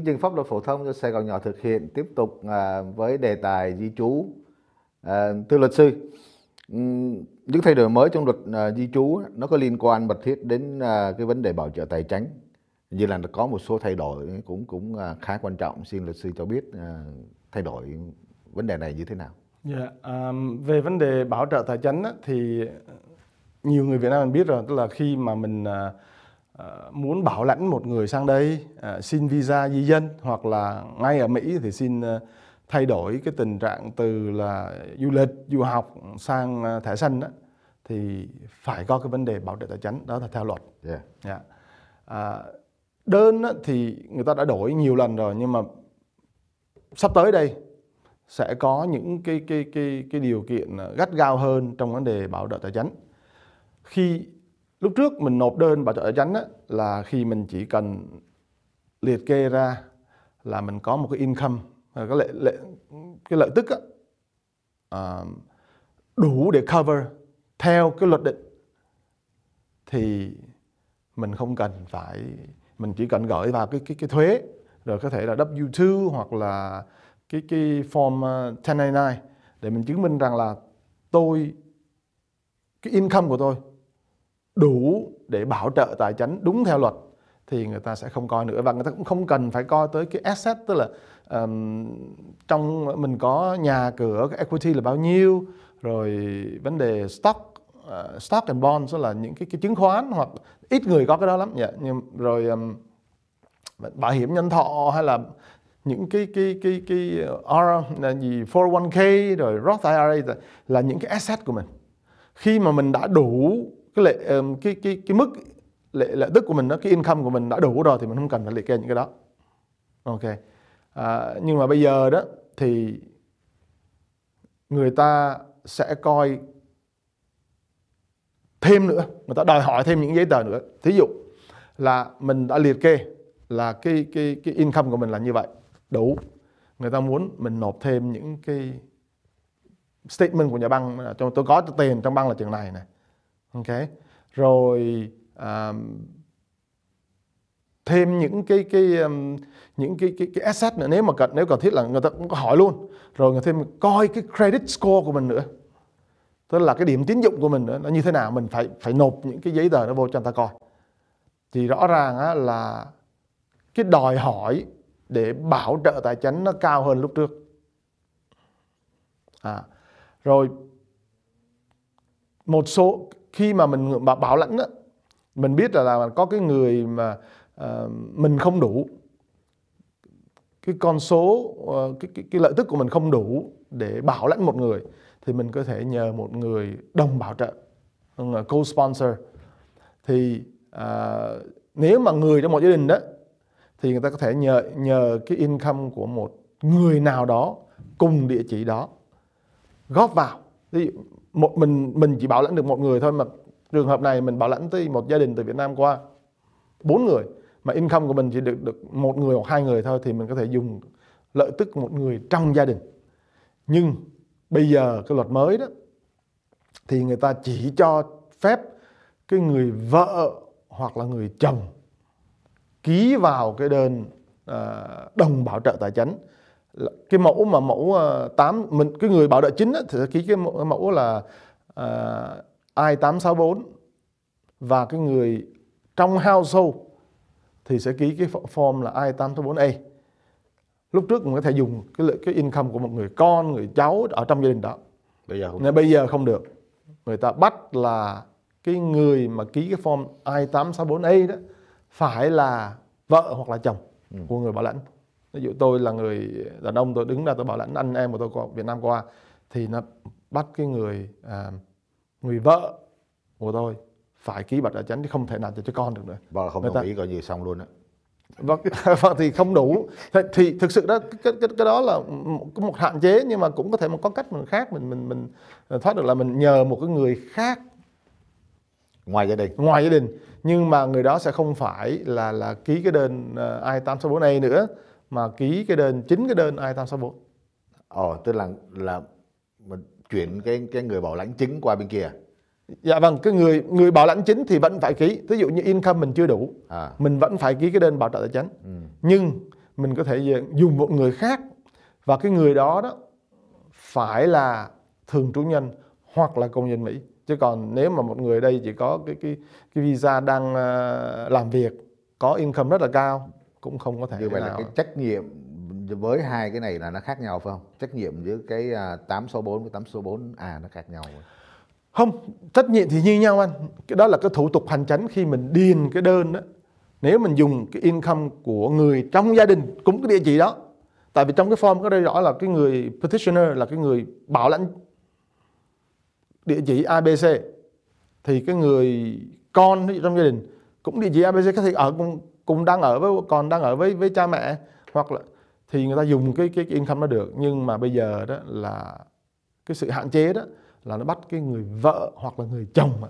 chương trình pháp luật phổ thông do Sài Gòn nhỏ thực hiện tiếp tục à, với đề tài di trú à, thưa luật sư những thay đổi mới trong luật à, di trú nó có liên quan mật thiết đến à, cái vấn đề bảo trợ tài chính như là có một số thay đổi cũng cũng à, khá quan trọng xin luật sư cho biết à, thay đổi vấn đề này như thế nào yeah, dạ, um, à, về vấn đề bảo trợ tài chính thì nhiều người Việt Nam mình biết rồi tức là khi mà mình uh, Ờ, muốn bảo lãnh một người sang đây ờ, xin visa di dân hoặc là ngay ở Mỹ thì xin ờ, thay đổi cái tình trạng từ là du lịch, du học sang thẻ xanh đó, thì phải có cái vấn đề bảo trợ tài chính đó là theo luật. Yeah. Yeah. À, đơn thì người ta đã đổi nhiều lần rồi nhưng mà sắp tới đây sẽ có những cái cái cái cái điều kiện gắt gao hơn trong vấn đề bảo trợ tài chính khi lúc trước mình nộp đơn bảo trợ tài chánh á, là khi mình chỉ cần liệt kê ra là mình có một cái income cái lợi, lợi cái lợi tức á, à, đủ để cover theo cái luật định thì mình không cần phải mình chỉ cần gửi vào cái cái cái thuế rồi có thể là W2 hoặc là cái cái form 1099 ờ, để mình chứng minh rằng là tôi cái income của tôi đủ để bảo trợ tài chính đúng theo luật thì người ta sẽ không coi nữa và người ta cũng không cần phải coi tới cái asset tức là um, trong mình có nhà cửa cái equity là bao nhiêu rồi vấn đề stock uh, stock and bonds là những cái, cái chứng khoán hoặc ít người có cái đó lắm yeah. Dạ, nhưng rồi um, bảo hiểm nhân thọ hay là những cái cái cái cái R là gì 401k rồi Roth IRA là những cái asset của mình khi mà mình đã đủ cái lệ cái cái cái mức lệ lệ tức của mình nó cái income của mình đã đủ rồi thì mình không cần phải liệt kê những cái đó ok à, nhưng mà bây giờ đó thì người ta sẽ coi thêm nữa người ta đòi hỏi thêm những giấy tờ nữa thí dụ là mình đã liệt kê là cái cái cái income của mình là như vậy đủ người ta muốn mình nộp thêm những cái statement của nhà băng là tôi có tiền trong băng là chừng này này ok rồi um, thêm những cái cái um, những cái cái, cái asset nữa nếu mà cần nếu cần thiết là người ta cũng có hỏi luôn rồi người thêm coi cái credit score của mình nữa tức là cái điểm tín dụng của mình nữa nó như thế nào mình phải phải nộp những cái giấy tờ nó vô cho người ta coi thì rõ ràng á, là cái đòi hỏi để bảo trợ tài chính nó cao hơn lúc trước à rồi một số khi mà mình bảo lãnh á mình biết là, là có cái người mà uh, mình không đủ cái con số uh, cái, cái cái lợi tức của mình không đủ để bảo lãnh một người thì mình có thể nhờ một người đồng bảo trợ co-sponsor thì uh, nếu mà người trong một gia đình đó thì người ta có thể nhờ nhờ cái income của một người nào đó cùng địa chỉ đó góp vào ví dụ một mình mình chỉ bảo lãnh được một người thôi mà trường hợp này mình bảo lãnh tới một gia đình từ Việt Nam qua bốn người mà income của mình chỉ được được một người hoặc hai người thôi thì mình có thể dùng lợi tức một người trong gia đình nhưng bây giờ cái luật mới đó thì người ta chỉ cho phép cái người vợ hoặc là người chồng ký vào cái đơn à, đồng bảo trợ tài chính cái mẫu mà mẫu 8 ờ, mình cái người bảo trợ chính thì ký cái mẫu, là là ờ, tám sáu bốn và cái người trong household thì sẽ ký cái form là i bốn a Lúc trước mình có thể dùng cái cái income của một người con, người cháu ở trong gia đình đó. Bây giờ không. Nên bây giờ không được. Người ta bắt là cái người mà ký cái form i bốn a đó phải là vợ hoặc là chồng ừ. của người bảo lãnh ví dụ tôi là người đàn ông tôi đứng ra tôi bảo là anh em của tôi qua Việt Nam qua thì nó bắt cái người à, người vợ của tôi phải ký bạch ở chánh chứ không thể nào cho con được nữa và vâng, không người đồng ý coi như xong luôn á vâng, vâng thì không đủ thì, thì thực sự đó cái, cái, cái đó là có một hạn chế nhưng mà cũng có thể một có cách mình khác mình mình mình ờ, thoát được là mình nhờ một cái người khác ngoài gia đình ngoài gia đình nhưng mà người đó sẽ không phải là là ký cái đơn ờ, i tám sáu bốn a nữa mà ký cái đơn chính cái đơn ai đền i 864 ờ tức là là mình chuyển cái cái người bảo lãnh chính qua bên kia. À? Dạ vâng, cái người người bảo lãnh chính thì vẫn phải ký. Ví dụ như income mình chưa đủ, à. mình vẫn phải ký cái đơn bảo trợ tài chính. Ừ. Nhưng mình có thể dùng một người khác và cái người đó đó phải là thường trú nhân hoặc là công dân Mỹ. Chứ còn nếu mà một người đây chỉ có cái cái cái visa đang ờ, làm việc có income rất là cao cũng không có thể như vậy là cái trách nhiệm với hai cái này là nó khác nhau phải không trách nhiệm giữa cái 8 à, số 4 với 8 số 4 à nó khác nhau rồi. không trách nhiệm thì như nhau anh cái đó là cái thủ tục hành chính khi mình điền cái đơn đó nếu mình dùng cái income của người trong gia đình cũng cái địa chỉ đó tại vì trong cái form có đây rõ là cái người petitioner là cái người bảo lãnh địa chỉ ABC thì cái người con trong gia đình cũng địa chỉ ABC có thể ở à, cũng đang ở với còn đang ở với với cha mẹ hoặc là thì người ta dùng cái cái, cái income nó được nhưng mà bây giờ đó là cái sự hạn chế đó là nó bắt cái người vợ hoặc là người chồng ừ.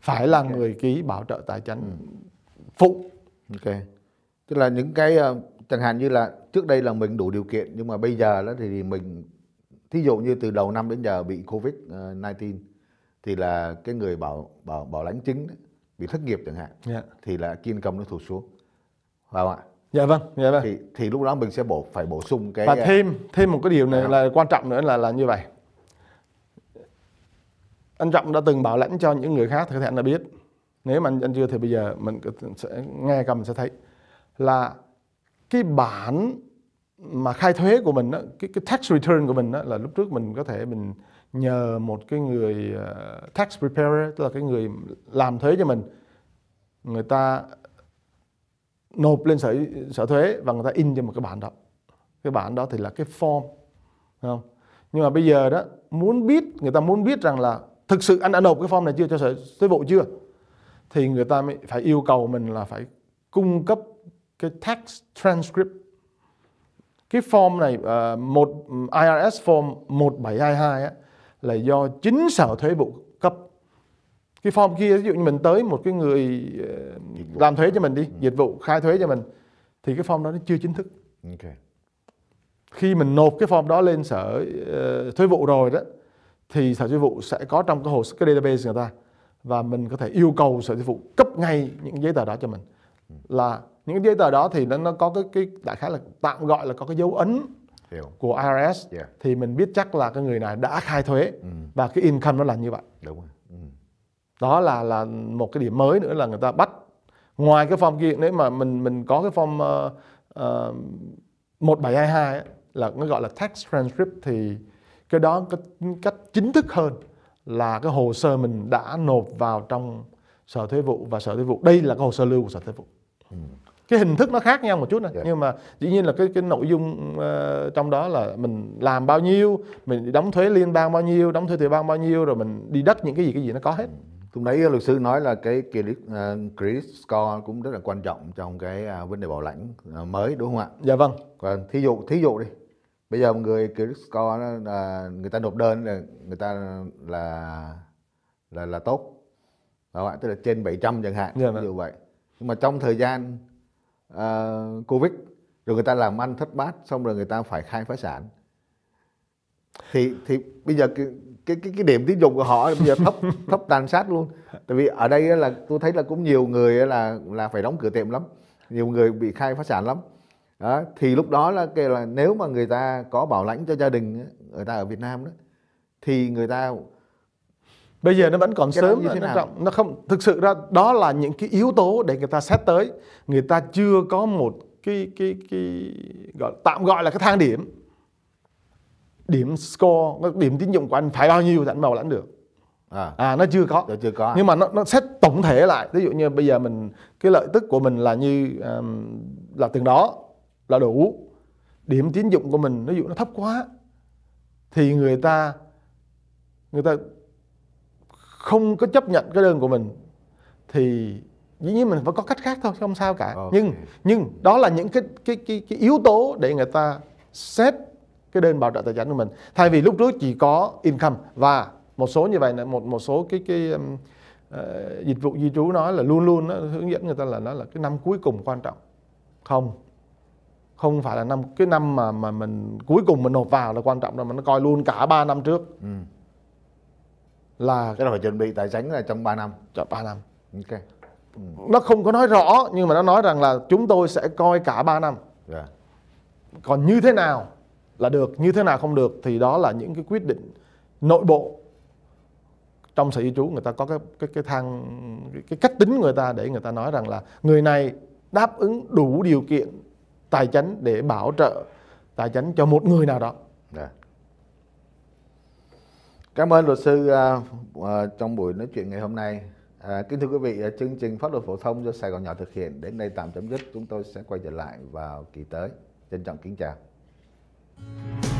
phải là okay. người ký bảo trợ tài chính ừ. phụ ok tức là những cái ờ, chẳng hạn như là trước đây là mình đủ điều kiện nhưng mà bây giờ đó thì mình thí dụ như từ đầu năm đến giờ bị covid 19 ờ, thì là cái người bảo bảo bảo lãnh chính bị thất nghiệp chẳng hạn yeah. Dạ. thì là kiên công nó thụt xuống phải không ạ dạ vâng dạ vâng thì thì lúc đó mình sẽ bổ phải bổ sung cái và ờ, thêm thêm một cái điều này là quan trọng nữa là là như vậy anh trọng đã từng bảo lãnh cho những người khác thì có thể anh đã biết nếu mà anh, anh chưa thì bây giờ mình sẽ nghe cầm sẽ thấy là cái bản mà khai thuế của mình đó, cái, cái tax return của mình đó, là lúc trước mình có thể mình nhờ một cái người ờ, tax preparer tức là cái người làm thuế cho mình người ta nộp lên sở sở thuế và người ta in cho một cái bản đó cái bản đó thì là cái form không nhưng mà bây giờ đó muốn biết người ta muốn biết rằng là thực sự anh đã nộp cái form này chưa cho sở thuế vụ chưa thì người ta mới phải yêu cầu mình là phải cung cấp cái tax transcript cái form này ờ, một IRS form 1722 á, là do chính sở thuế vụ cái form kia ví dụ như mình tới một cái người ờ, làm thuế cho mình đi dịch ừ. vụ khai thuế cho mình thì cái form đó nó chưa chính thức okay. khi mình nộp cái form đó lên sở uh, thuế vụ rồi đó thì sở thuế vụ sẽ có trong cái hồ cái database người ta và mình có thể yêu cầu sở thuế vụ cấp ngay những giấy tờ đó cho mình ừ. là những giấy tờ đó thì nó nó có cái cái đại khái là tạm gọi là có cái dấu ấn của IRS yeah. thì mình biết chắc là cái người này đã khai thuế ừ. và cái income nó là như vậy đúng rồi đó là là một cái điểm mới nữa là người ta bắt ngoài cái form kia nếu mà mình mình có cái form ờ, ờ, một bảy hai hai là nó gọi là tax transcript thì cái đó cái cách chính thức hơn là cái hồ sơ mình đã nộp vào trong sở thuế vụ và sở thuế vụ đây là cái hồ sơ lưu của sở thuế vụ ừ. cái hình thức nó khác nhau một chút này yeah. nhưng mà dĩ nhiên là cái cái nội dung uh, trong đó là mình làm bao nhiêu mình đóng thuế liên bang bao nhiêu đóng thuế tiểu bang bao nhiêu rồi mình đi đất những cái gì cái gì nó có hết ừ. Lúc nãy ờ, luật sư nói là cái credit, uh, credit score cũng rất là quan trọng trong cái uh, vấn đề bảo lãnh uh, mới đúng không ạ? Dạ vâng. Còn vâng, thí dụ thí dụ đi. Bây giờ người credit score đó là người ta nộp đơn là người ta là là là, là tốt. Đúng không ạ? Tức là trên 700 chẳng hạn, dạ Vâng. dụ vậy. Nhưng mà trong thời gian uh, Covid rồi người ta làm ăn thất bát xong rồi người ta phải khai phá sản. Thì thì bây giờ cái cái cái điểm tín dụng của họ bây giờ thấp thấp tàn sát luôn tại vì ở đây là tôi thấy là cũng nhiều người là là phải đóng cửa tiệm lắm nhiều người bị khai phá sản lắm đó, thì lúc đó là kêu là nếu mà người ta có bảo lãnh cho gia đình người ta ở Việt Nam đó thì người ta bây giờ nó vẫn còn cái sớm nó, trọng, nó không thực sự ra đó là những cái yếu tố để người ta xét tới người ta chưa có một cái cái cái gọi tạm gọi là cái thang điểm điểm score điểm tín dụng của anh phải bao nhiêu thì anh vào là anh được à, à nó chưa có Được chưa có nhưng mà nó nó xét tổng thể lại ví dụ như bây giờ mình cái lợi tức của mình là như um, là tiền đó là đủ điểm tín dụng của mình ví dụ nó thấp quá thì người ta người ta không có chấp nhận cái đơn của mình thì dĩ nhiên mình vẫn có cách khác thôi không sao cả okay. nhưng nhưng đó là những cái cái cái cái yếu tố để người ta xét cái đơn bảo trợ tài chính của mình thay vì lúc trước chỉ có income và một số như vậy là một một số cái cái um, uh, dịch vụ di trú nói là luôn luôn nó hướng dẫn người ta là nó là cái năm cuối cùng quan trọng không không phải là năm cái năm mà mà mình cuối cùng mình nộp vào là quan trọng đâu mà nó coi luôn cả 3 năm trước ừ. là cái đó phải chuẩn bị tài chính là trong 3 năm trong ba năm ok ừ. nó không có nói rõ nhưng mà nó nói rằng là chúng tôi sẽ coi cả 3 năm yeah. Dạ. còn như thế nào là được như thế nào không được thì đó là những cái quyết định nội bộ trong sở di trú người ta có cái cái cái thang cái, cách tính người ta để người ta nói rằng là người này đáp ứng đủ điều kiện tài chính để bảo trợ tài chính cho một người nào đó. Đã. Dạ. Cảm ơn luật sư uh, trong buổi nói chuyện ngày hôm nay. À, kính thưa quý vị, à, chương trình pháp luật phổ thông do Sài Gòn Nhỏ thực hiện đến đây tạm chấm dứt. Chúng tôi sẽ quay trở lại vào kỳ tới. Trân trọng kính chào. Bye.